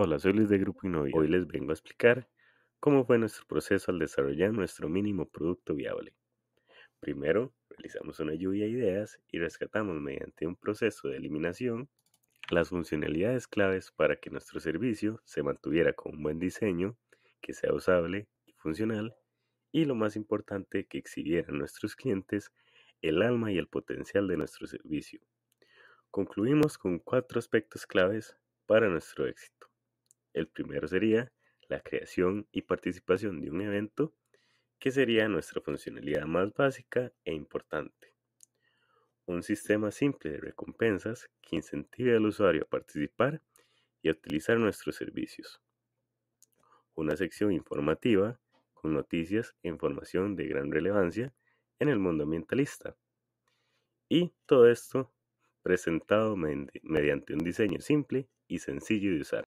Hola, soy Luis de Grupo Innovia. Hoy les vengo a explicar cómo fue nuestro proceso al desarrollar nuestro mínimo producto viable. Primero, realizamos una lluvia de ideas y rescatamos mediante un proceso de eliminación las funcionalidades claves para que nuestro servicio se mantuviera con un buen diseño, que sea usable y funcional, y lo más importante, que exhibiera a nuestros clientes el alma y el potencial de nuestro servicio. Concluimos con cuatro aspectos claves para nuestro éxito. El primero sería la creación y participación de un evento, que sería nuestra funcionalidad más básica e importante. Un sistema simple de recompensas que incentive al usuario a participar y a utilizar nuestros servicios. Una sección informativa con noticias e información de gran relevancia en el mundo ambientalista. Y todo esto presentado mediante un diseño simple y sencillo de usar.